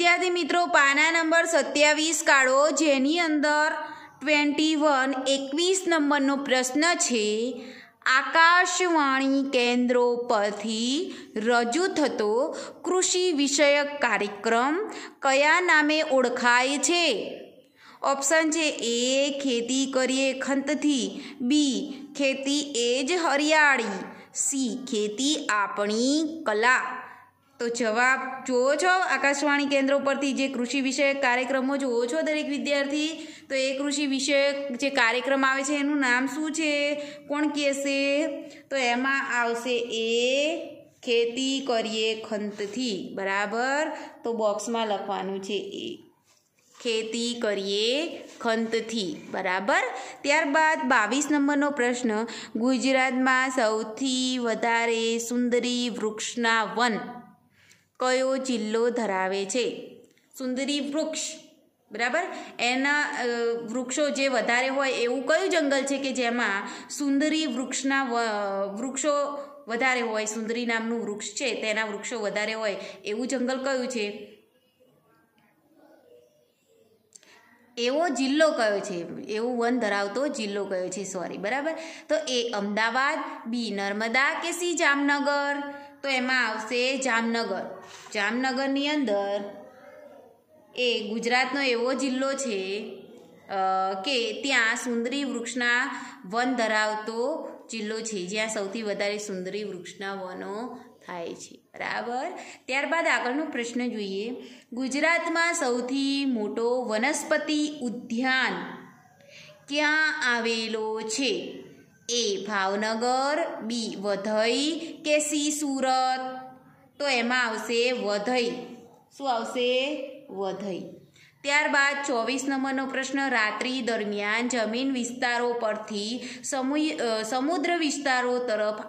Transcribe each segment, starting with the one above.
વિદ્યાર્થી મિત્રો પાના નંબર સત્યાવીસ કાઢો જેની અંદર ટ્વેન્ટી વન એકવીસ નંબરનો પ્રશ્ન છે આકાશવાણી કેન્દ્રો પરથી રજૂ થતો કૃષિ વિષયક કાર્યક્રમ કયા નામે ઓળખાય છે ઓપ્શન છે એ ખેતી કરીએ ખંતથી બી ખેતી એ જ હરિયાળી સી ખેતી આપણી કલા તો જવાબ જુઓ છો આકાશવાણી કેન્દ્ર પરથી જે કૃષિ વિષયક કાર્યક્રમો જુઓ છો દરેક વિદ્યાર્થી તો એ કૃષિ વિષયક જે કાર્યક્રમ આવે છે એનું નામ શું છે કોણ કહેશે તો એમાં આવશે એ ખેતી કરીએ ખંતથી બરાબર તો બોક્સમાં લખવાનું છે એ ખેતી કરીએ ખંતથી બરાબર ત્યારબાદ બાવીસ નંબરનો પ્રશ્ન ગુજરાતમાં સૌથી વધારે સુંદરી વૃક્ષના વન કયો જિલ્લો ધરાવે છે સુંદરી વૃક્ષ બરાબર એના વૃક્ષો જે વધારે હોય એવું કયું જંગલ છે કે જેમાં સુંદરી વૃક્ષના વૃક્ષો વધારે હોય સુંદરી નામનું વૃક્ષ છે તેના વૃક્ષો વધારે હોય એવું જંગલ કયું છે એવો જિલ્લો કયો છે એવું વન ધરાવતો જિલ્લો કયો છે સોરી બરાબર તો એ અમદાવાદ બી નર્મદા કે સી જામનગર તો એમાં આવશે જામનગર જામનગરની અંદર એ ગુજરાતનો એવો જિલ્લો છે કે ત્યાં સુંદરી વૃક્ષના વન ધરાવતો જિલ્લો છે જ્યાં સૌથી વધારે સુંદરી વૃક્ષના વનો થાય છે બરાબર ત્યારબાદ આગળનો પ્રશ્ન જોઈએ ગુજરાતમાં સૌથી મોટો વનસ્પતિ ઉદ્યાન ક્યાં આવેલો છે એ ભાવનગર બી વધઈ કે સી સુરત તો એમાં આવશે વધઈ શું આવશે વધઈ ત્યારબાદ ચોવીસ નંબરનો પ્રશ્ન રાત્રિ દરમિયાન જમીન વિસ્તારો પરથી સમુદ્ર વિસ્તારો તરફ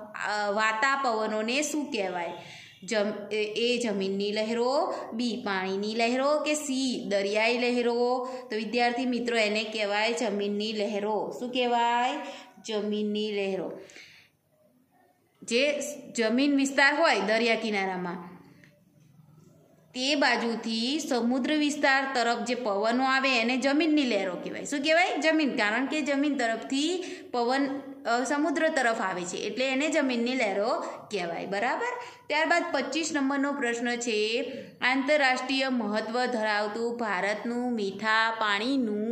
વાતાપવનોને શું કહેવાય જમ એ જમીનની લહેરો બી પાણીની લહેરો કે સી દરિયાઈ લહેરો તો વિદ્યાર્થી મિત્રો એને કહેવાય જમીનની લહેરો શું કહેવાય જમીનની લહેરો જે જમીન વિસ્તાર હોય દરિયા કિનારામાં તે બાજુથી સમુદ્ર વિસ્તાર તરફ જે પવનો આવે એને જમીનની લહેરો કહેવાય શું કહેવાય જમીન કારણ કે જમીન તરફથી પવન સમુદ્ર તરફ આવે છે એટલે એને જમીનની લહેરો કહેવાય બરાબર ત્યારબાદ પચીસ નંબરનો પ્રશ્ન છે આંતરરાષ્ટ્રીય મહત્ત્વ ધરાવતું ભારતનું મીઠા પાણીનું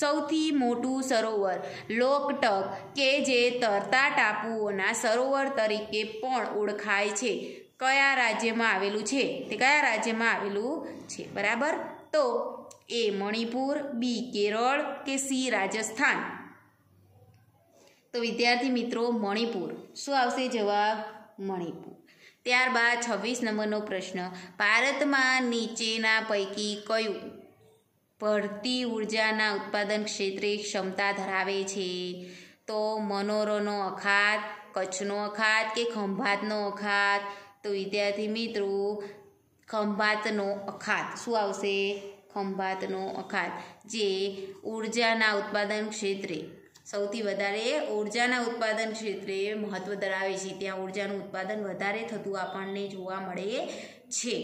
સૌથી મોટું સરોવર લોકટક કે જે તરતા ટાપુઓના સરોવર તરીકે પણ ઓળખાય છે કયા રાજ્યમાં આવેલું છે તે કયા રાજ્યમાં આવેલું છે બરાબર તો એ મણિપુર બી કેરળ કે સી રાજસ્થાન તો વિદ્યાર્થી મિત્રો મણિપુર શું આવશે જવાબ મણિપુર ત્યારબાદ છવ્વીસ નંબરનો પ્રશ્ન ભારતમાં નીચેના પૈકી કયું પડતી ઉર્જાના ઉત્પાદન ક્ષેત્રે ક્ષમતા ધરાવે છે તો મનોરોનો અખાત કચ્છનો અખાત કે ખંભાતનો અખાત તો વિદ્યાર્થી મિત્રો ખંભાતનો અખાત શું આવશે ખંભાતનો અખાત જે ઉર્જાના ઉત્પાદન ક્ષેત્રે સૌથી વધારે ઉર્જાના ઉત્પાદન ક્ષેત્રે મહત્ત્વ ધરાવે છે ત્યાં ઉર્જાનું ઉત્પાદન વધારે થતું આપણને જોવા મળે છે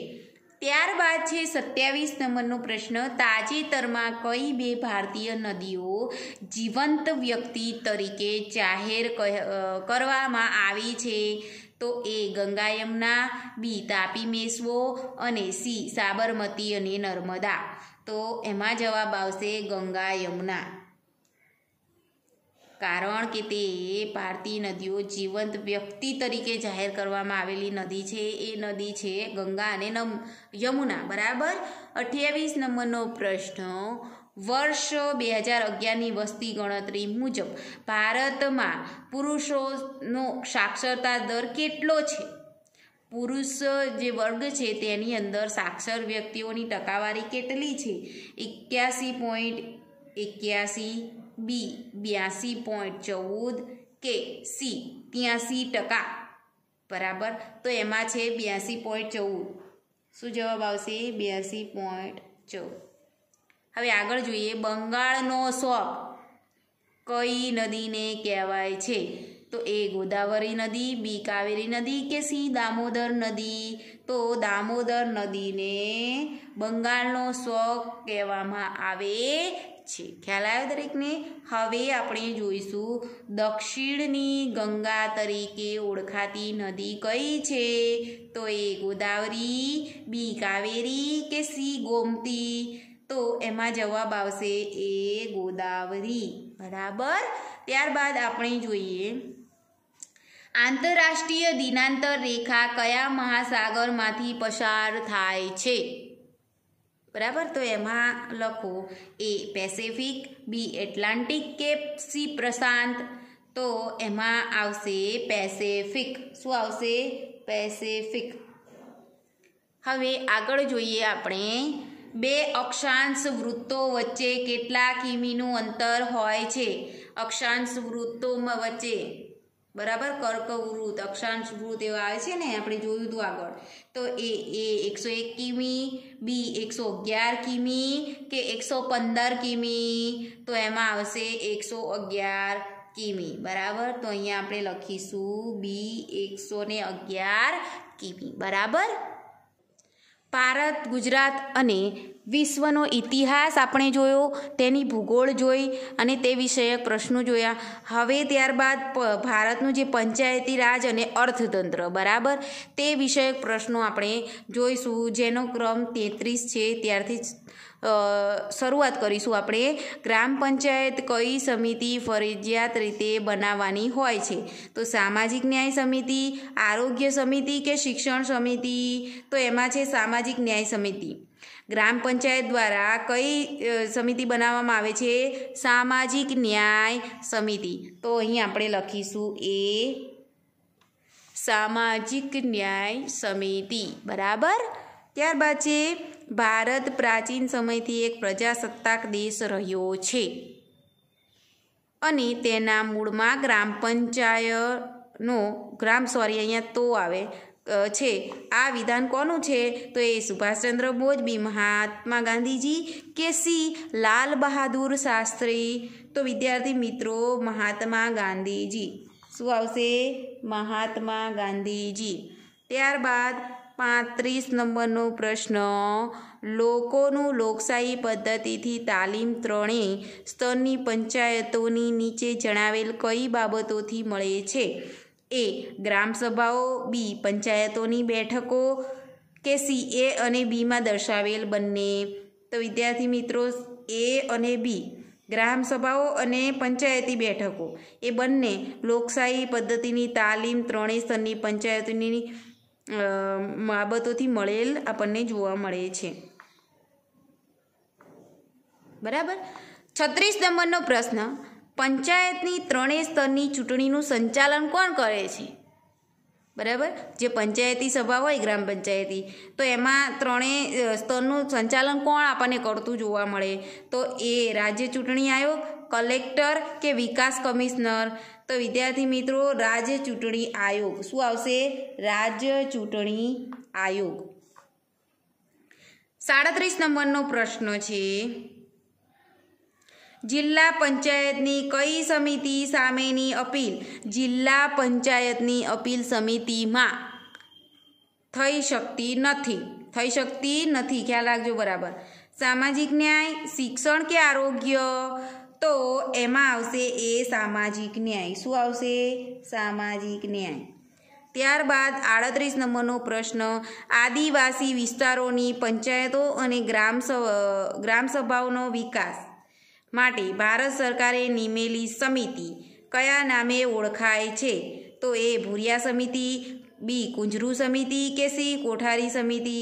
ત્યારબાદ છે સત્યાવીસ નંબરનો પ્રશ્ન તાજેતરમાં કઈ બે ભારતીય નદીઓ જીવંત વ્યક્તિ તરીકે જાહેર કરવામાં આવી છે તો એ ગંગા યમુના બી તાપી મેસવો અને સી સાબરમતી અને નર્મદા તો એમાં જવાબ આવશે ગંગા યમુના કારણ કે તે ભારતીય નદીઓ જીવંત વ્યક્તિ તરીકે જાહેર કરવામાં આવેલી નદી છે એ નદી છે ગંગા અને નમ યમુના બરાબર અઠ્યાવીસ નંબરનો પ્રશ્ન વર્ષ બે હજાર અગિયારની વસ્તી ગણતરી મુજબ ભારતમાં પુરુષોનો સાક્ષરતા દર કેટલો છે પુરુષ જે વર્ગ છે તેની અંદર સાક્ષર વ્યક્તિઓની ટકાવારી કેટલી છે એક્યાસી પોઈન્ટ એક્યાસી બી બ્યાસી પોઈન્ટ ચૌદ કે સી ત્યાંસી ટકા બરાબર તો એમાં છે બ્યાસી પોઈન્ટ ચૌદ શું જવાબ આવશે બ્યાસી પોઈન્ટ ચૌદ હવે આગળ જોઈએ બંગાળનો સોપ કઈ નદીને કહેવાય છે તો એ ગોદાવરી નદી બી કાવેરી નદી કે સી દામોદર નદી તો દામોદર નદીને બંગાળનો શોખ કહેવામાં આવે છે ખ્યાલ આવ્યો દરેકને હવે આપણે જોઈશું દક્ષિણની ગંગા તરીકે ઓળખાતી નદી કઈ છે તો એ ગોદાવરી બી કાવેરી કે સી ગોમતી તો એમાં જવાબ આવશે એ ગોદાવરી બરાબર ત્યારબાદ આપણે જોઈએ આંતરરાષ્ટ્રીય દિનાંતર રેખા કયા મહાસાગરમાંથી પસાર થાય છે બરાબર તો એમાં લખો એ પેસેફિક બી એટલાન્ટિક કે સી પ્રશાંત તો એમાં આવશે પેસેફિક શું આવશે પેસેફિક હવે આગળ જોઈએ આપણે બે અક્ષાંશ વૃત્તો વચ્ચે કેટલા કિમીનું અંતર હોય છે અક્ષાંશ વૃત્તોમાં વચ્ચે બરાબર કર્ક વૃત અક્ષાંશ વૃત એવા આવે છે ને આપણે જોયું હતું આગળ તો એ એ એકસો એક કિમી બી એકસો અગિયાર કિમી કે એકસો પંદર કિમી તો એમાં આવશે એકસો અગિયાર કિમી બરાબર તો અહીંયા આપણે લખીશું બી એકસો ને અગિયાર કિમી બરાબર ભારત ગુજરાત અને વિશ્વનો ઇતિહાસ આપણે જોયો તેની ભૂગોળ જોઈ અને તે વિષયક પ્રશ્નો જોયા હવે ત્યારબાદ ભારતનું જે પંચાયતી રાજ અને અર્થતંત્ર બરાબર તે વિષયક પ્રશ્નો આપણે જોઈશું જેનો ક્રમ તેત્રીસ છે ત્યારથી શરૂઆત કરીશું આપણે ગ્રામ પંચાયત કઈ સમિતિ ફરજિયાત રીતે બનાવવાની હોય છે તો સામાજિક ન્યાય સમિતિ આરોગ્ય સમિતિ કે શિક્ષણ સમિતિ તો એમાં છે સામાજિક ન્યાય સમિતિ ગ્રામ પંચાયત દ્વારા કઈ સમિતિ બનાવવામાં આવે છે સામાજિક ન્યાય સમિતિ તો અહીં આપણે લખીશું એ સામાજિક ન્યાય સમિતિ બરાબર ત્યારબાદ છે ભારત પ્રાચીન સમયથી એક પ્રજાસત્તાક દેશ રહ્યો છે અને તેના મૂળમાં ગ્રામ પંચાયતનો ગ્રામ સોરી અહીંયા તો આવે છે આ વિધાન કોનું છે તો એ સુભાષચંદ્ર બોઝ બી મહાત્મા ગાંધીજી કે સી લાલ બહાદુર શાસ્ત્રી તો વિદ્યાર્થી મિત્રો મહાત્મા ગાંધીજી શું આવશે મહાત્મા ગાંધીજી ત્યારબાદ પાંત્રીસ નંબરનો પ્રશ્ન લોકોનું લોકશાહી પદ્ધતિથી તાલીમ ત્રણેય સ્તરની પંચાયતોની નીચે જણાવેલ કઈ બાબતોથી મળે છે એ ગ્રામસભાઓ બી પંચાયતોની બેઠકો કે સી એ અને બીમાં દર્શાવેલ બંને તો વિદ્યાર્થી મિત્રો એ અને બી ગ્રામસભાઓ અને પંચાયતી બેઠકો એ બંને લોકશાહી પદ્ધતિની તાલીમ ત્રણેય સ્તરની પંચાયતની બાબતોથી મળેલ આપણને જોવા મળે છે બરાબર છત્રીસ નંબરનો પ્રશ્ન પંચાયતની ત્રણેય સ્તરની ચૂંટણીનું સંચાલન કોણ કરે છે બરાબર જે પંચાયતી સભા હોય ગ્રામ પંચાયતી તો એમાં ત્રણેય સ્તરનું સંચાલન કોણ આપણને કરતું જોવા મળે તો એ રાજ્ય ચૂંટણી આયોગ કલેક્ટર કે વિકાસ કમિશનર તો વિદ્યાર્થી મિત્રો રાજ્ય ચૂંટણી આયોગ શું આવશે રાજ્ય ચૂંટણી આયોગ સાડત્રીસ નંબરનો પ્રશ્ન છે જિલ્લા પંચાયતની કઈ સમિતિ સામેની અપીલ જિલ્લા પંચાયતની અપીલ સમિતિમાં થઈ શકતી નથી થઈ શકતી નથી ખ્યાલ રાખજો બરાબર સામાજિક ન્યાય શિક્ષણ કે આરોગ્ય તો એમાં આવશે એ સામાજિક ન્યાય શું આવશે સામાજિક ન્યાય ત્યારબાદ આડત્રીસ નંબરનો પ્રશ્ન આદિવાસી વિસ્તારોની પંચાયતો અને ગ્રામ ગ્રામસભાઓનો વિકાસ માટે ભારત સરકારે નિમેલી સમિતિ કયા નામે ઓળખાય છે તો એ ભૂરિયા સમિતિ બી કુંજરુ સમિતિ કે સી કોઠારી સમિતિ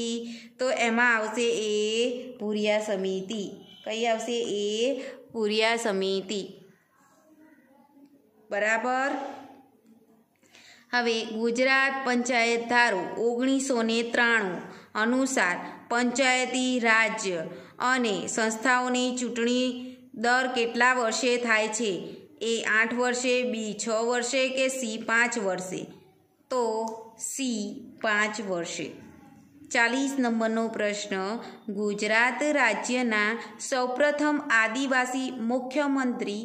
તો એમાં આવશે એ ભૂરિયા સમિતિ કઈ આવશે એ ભૂરિયા સમિતિ બરાબર હવે ગુજરાત પંચાયત ધારો ઓગણીસો ને ત્રાણું અનુસાર પંચાયતી રાજ્ય અને સંસ્થાઓની ચૂંટણી દર કેટલા વર્ષે થાય છે એ આઠ વર્ષે બી છ વર્ષે કે સી પાંચ વર્ષે તો સી પાંચ વર્ષે ચાલીસ નંબરનો પ્રશ્ન ગુજરાત રાજ્યના સૌપ્રથમ આદિવાસી મુખ્યમંત્રી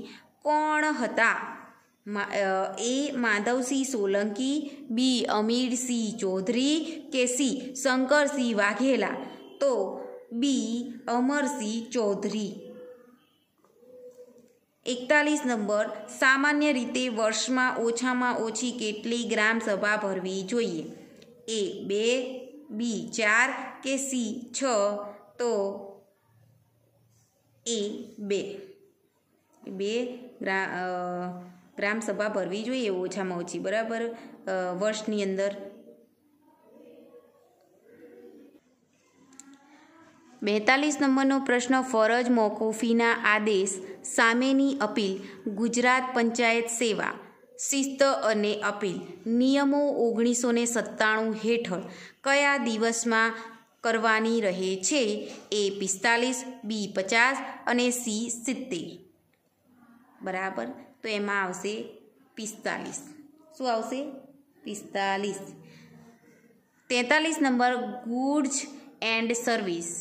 કોણ હતા એ માધવસિંહ સોલંકી બી અમીરસિંહ ચૌધરી કે સી શંકરસિંહ વાઘેલા તો બી અમરસિંહ ચૌધરી એકતાલીસ નંબર સામાન્ય રીતે વર્ષમાં ઓછામાં ઓછી કેટલી ગ્રામ સભા ભરવી જોઈએ એ બે બી ચાર કે સી છ તો એ બે બે ગ્રામ સભા ભરવી જોઈએ ઓછામાં ઓછી બરાબર વર્ષની અંદર બેતાલીસ નંબરનો પ્રશ્ન ફરજ મોકૂફીના આદેશ સામેની અપીલ ગુજરાત પંચાયત સેવા શિસ્ત અને અપીલ નિયમો ઓગણીસો ને સત્તાણું હેઠળ કયા દિવસમાં કરવાની રહે છે એ પિસ્તાલીસ બી પચાસ અને સી સિત્તેર બરાબર તો એમાં આવશે પિસ્તાલીસ શું આવશે પિસ્તાલીસ તેતાલીસ number goods and service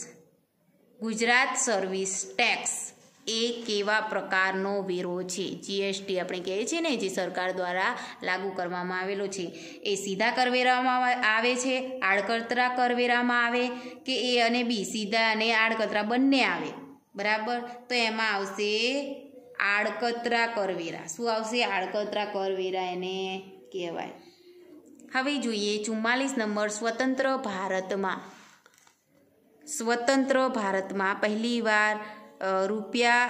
Gujarat service tax એ કેવા પ્રકારનો વેરો છે જીએસટી આપણે કહીએ છીએ ને જે સરકાર દ્વારા લાગુ કરવામાં આવેલો છે એ સીધા કરવેરામાં આવે છે આડકતરા કરવેરામાં આવે કે એ અને બી સીધા અને આડકતરા બંને આવે બરાબર તો એમાં આવશે આડકતરા કરવેરા શું આવશે આડકતરા કરવેરા એને કહેવાય હવે જોઈએ ચુમ્માલીસ નંબર સ્વતંત્ર ભારતમાં સ્વતંત્ર ભારતમાં પહેલીવાર રૂપિયા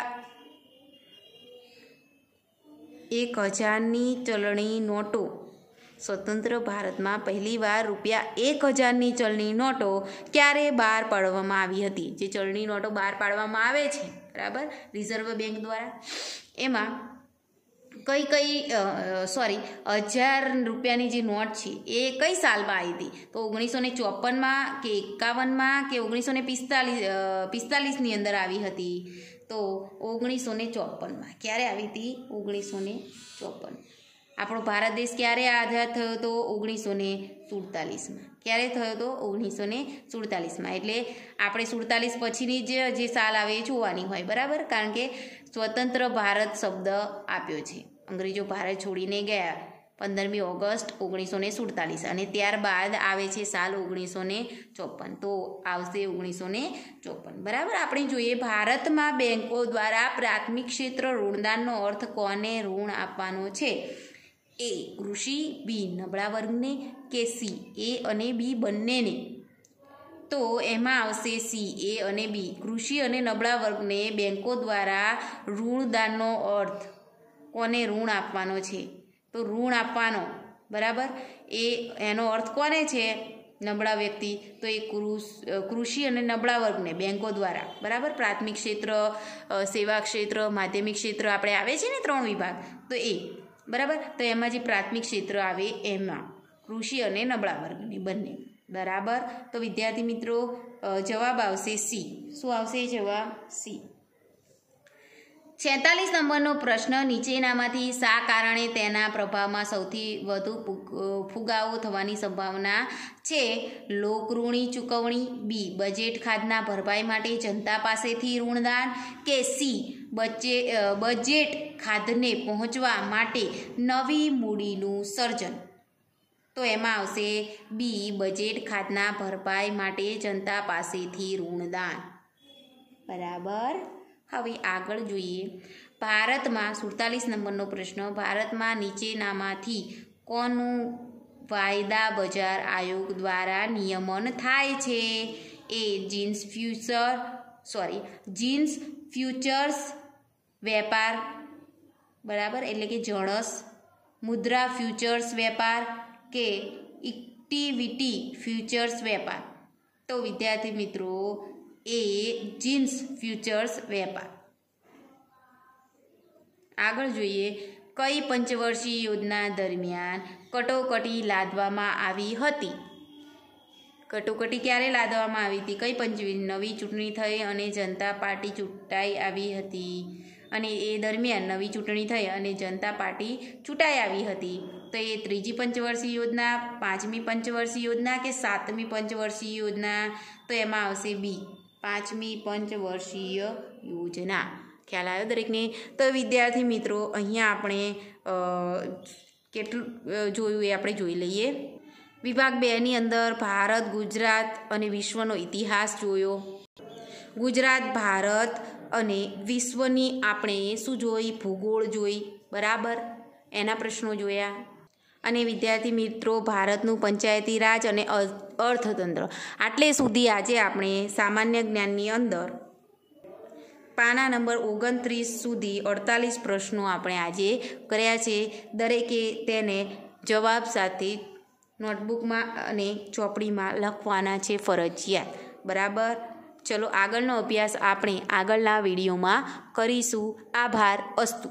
એક હજારની ચલણી નોટો સ્વતંત્ર ભારતમાં પહેલીવાર રૂપિયા એક હજારની ચલણી નોટો ક્યારે બહાર પાડવામાં આવી હતી જે ચલણી નોટો બહાર પાડવામાં આવે છે બરાબર રિઝર્વ બેંક દ્વારા એમાં કઈ કઈ સોરી હજાર રૂપિયાની જે નોટ છે એ કઈ સાલમાં આવી હતી તો ઓગણીસો ને ચોપનમાં કે એકાવનમાં કે ઓગણીસો ને પિસ્તાલીસ પિસ્તાલીસની અંદર આવી હતી તો ઓગણીસો ને ચોપનમાં ક્યારે આવી હતી ઓગણીસો ને ચોપન આપણો ભારત દેશ ક્યારે આઝાદ થયો હતો ઓગણીસો ને સુડતાલીસમાં ક્યારે થયો હતો ઓગણીસો ને સુડતાલીસમાં એટલે આપણે સુડતાલીસ પછીની જે જે સાલ આવે એ જોવાની હોય બરાબર કારણ કે સ્વતંત્ર ભારત શબ્દ આપ્યો છે અંગ્રેજો ભારત છોડીને ગયા પંદરમી ઓગસ્ટ ઓગણીસો ને સુડતાલીસ અને ત્યારબાદ આવે છે સાલ ઓગણીસો ને ચોપન તો આવશે ઓગણીસો ને ચોપન બરાબર આપણે જોઈએ ભારતમાં બેંકો દ્વારા પ્રાથમિક ક્ષેત્ર ઋણદાનનો અર્થ કોને ઋણ આપવાનો છે એ કૃષિ બી નબળા વર્ગને કે સી એ અને બી બંનેને તો એમાં આવશે સી એ અને બી કૃષિ અને નબળા વર્ગને બેન્કો દ્વારા ઋણદાનનો અર્થ કોને ઋણ આપવાનો છે તો ઋણ આપવાનો બરાબર એ એનો અર્થ કોને છે નબળા વ્યક્તિ તો એ કૃષિ અને નબળા વર્ગને બેન્કો દ્વારા બરાબર પ્રાથમિક ક્ષેત્ર સેવા ક્ષેત્ર માધ્યમિક ક્ષેત્ર આપણે આવે છે ને ત્રણ વિભાગ તો એ બરાબર તો એમાં જે પ્રાથમિક ક્ષેત્ર આવે એમાં કૃષિ અને નબળા વર્ગને બંને બરાબર તો વિદ્યાર્થી મિત્રો જવાબ આવશે સી શું આવશે જવાબ સી છેતાલીસ નંબરનો પ્રશ્ન નીચેનામાંથી શા કારણે તેના પ્રભાવમાં સૌથી વધુ ફુગાવો થવાની સંભાવના છે લોક ઋણી ચૂકવણી બી બજેટ ખાધના ભરપાઈ માટે જનતા પાસેથી ઋણદાન કે સી બચે બજેટ ખાધને પહોંચવા માટે નવી મૂડીનું સર્જન તો એમાં આવશે બી બજેટ ખાધના ભરપાઈ માટે જનતા પાસેથી ઋણદાન બરાબર હવે આગળ જોઈએ ભારતમાં સુડતાલીસ નંબરનો પ્રશ્ન ભારતમાં નીચેનામાંથી કોનું વાયદા બજાર આયોગ દ્વારા નિયમન થાય છે એ જીન્સ ફ્યુચર સોરી જીન્સ ફ્યુચર્સ વેપાર બરાબર એટલે કે જણસ મુદ્રા ફ્યુચર્સ વેપાર કે ઇક્ટિવિટી ફ્યુચર્સ વેપાર તો વિદ્યાર્થી મિત્રો એ જીન્સ ફ્યુચર્સ વેપાર આગળ જોઈએ કઈ પંચવર્ષીય યોજના દરમિયાન કટોકટી લાદવામાં આવી હતી કટોકટી ક્યારે લાદવામાં આવી હતી કઈ પંચ નવી ચૂંટણી થઈ અને જનતા પાર્ટી ચૂંટાઈ આવી હતી અને એ દરમિયાન નવી ચૂંટણી થઈ અને જનતા પાર્ટી ચૂંટાઈ આવી હતી તો એ ત્રીજી પંચવર્ષીય યોજના પાંચમી પંચવર્ષીય યોજના કે સાતમી પંચવર્ષીય યોજના તો એમાં આવશે બી પાંચમી પંચવર્ષીય યોજના ખ્યાલ આવ્યો દરેકને તો વિદ્યાર્થી મિત્રો અહીંયા આપણે કેટલું જોયું એ આપણે જોઈ લઈએ વિભાગ બેની અંદર ભારત ગુજરાત અને વિશ્વનો ઇતિહાસ જોયો ગુજરાત ભારત અને વિશ્વની આપણે શું જોઈ ભૂગોળ જોઈ બરાબર એના પ્રશ્નો જોયા અને વિદ્યાર્થી મિત્રો ભારતનું પંચાયતી રાજ અને અર્થતંત્ર આટલે સુધી આજે આપણે સામાન્ય જ્ઞાનની અંદર પાના નંબર ઓગણત્રીસ સુધી અડતાલીસ પ્રશ્નો આપણે આજે કર્યા છે દરેકે તેને જવાબ સાથે નોટબુકમાં અને ચોપડીમાં લખવાના છે ફરજિયાત બરાબર ચલો આગળનો અભ્યાસ આપણે આગળના વિડીયોમાં કરીશું આભાર અસ્તુ